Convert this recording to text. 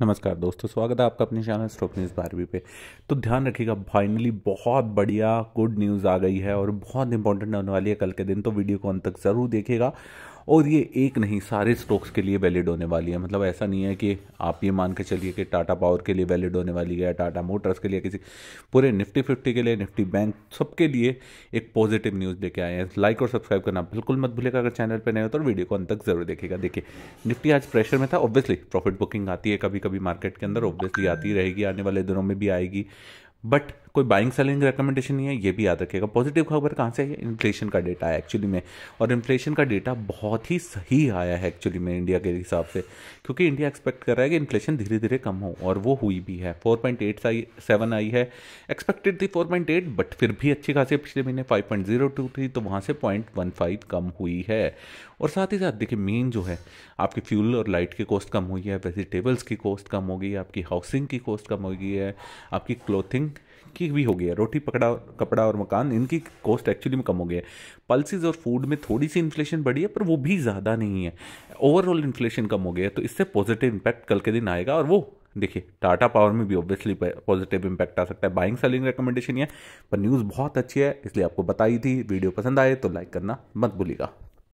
नमस्कार दोस्तों स्वागत है आपका अपने चैनल स्टॉक न्यूज़ बारहवीं पे तो ध्यान रखिएगा फाइनली बहुत बढ़िया गुड न्यूज़ आ गई है और बहुत इंपॉर्टेंट होने वाली है कल के दिन तो वीडियो को अंत तक ज़रूर देखिएगा और ये एक नहीं सारे स्टॉक्स के लिए वैलिड होने वाली है मतलब ऐसा नहीं है कि आप ये मान के चलिए कि टाटा पावर के लिए वैलिड होने वाली है टाटा मोटर्स के लिए किसी पूरे निफ्टी फिफ्टी के लिए निफ्टी बैंक सबके लिए एक पॉजिटिव न्यूज़ लेके आए हैं लाइक और सब्सक्राइब करना बिल्कुल मत भूलेगा अगर चैनल पर नए हो तो वीडियो को अंत तक जरूर देखेगा देखिए निफ्टी आज प्रेशर में था ऑब्वियसली प्रॉफिट बुकिंग आती है कभी कभी मार्केट के अंदर ऑब्वियसली आती रहेगी आने वाले दिनों में भी आएगी बट कोई बाइंग सेलिंग रिकमेंडेशन नहीं है ये भी याद रखिएगा पॉजिटिव खबर कहाँ से है इन्फ्लेशन का डेटा है एक्चुअली में और इन्फ्लेशन का डेटा बहुत ही सही आया है एक्चुअली में इंडिया के हिसाब से क्योंकि इंडिया एक्सपेक्ट कर रहा है कि इन्फ्लेशन धीरे धीरे कम हो और वो हुई भी है फोर पॉइंट एट आई सेवन आई है एक्सपेक्टेड थी फोर पॉइंट एट बट फिर भी अच्छी खासी पिछले महीने फाइव पॉइंट जीरो टू थी तो वहाँ से पॉइंट वन फाइव कम हुई है और साथ ही साथ देखिए मेन जो है आपकी फ्यूल और लाइट की कॉस्ट कम हुई है वेजिटेबल्स की कॉस्ट कम हो गई है आपकी हाउसिंग की कॉस्ट कम हो गई है आपकी क्लोथिंग इनकी भी हो गई है रोटी पकड़ा कपड़ा और मकान इनकी कॉस्ट एक्चुअली में कम हो गई है पल्सिस और फूड में थोड़ी सी इन्फ्लेशन बढ़ी है पर वो भी ज़्यादा नहीं है ओवरऑल इन्फ्लेशन कम हो गया है तो इससे पॉजिटिव इम्पैक्ट कल के दिन आएगा और वो देखिए टाटा पावर में भी ऑब्वियसली पॉजिटिव इम्पैक्ट आ सकता है बाइंग सेलिंग रिकमेंडेशन है पर न्यूज़ बहुत अच्छी है इसलिए आपको बताई थी वीडियो पसंद आए तो लाइक करना मत भूलिएगा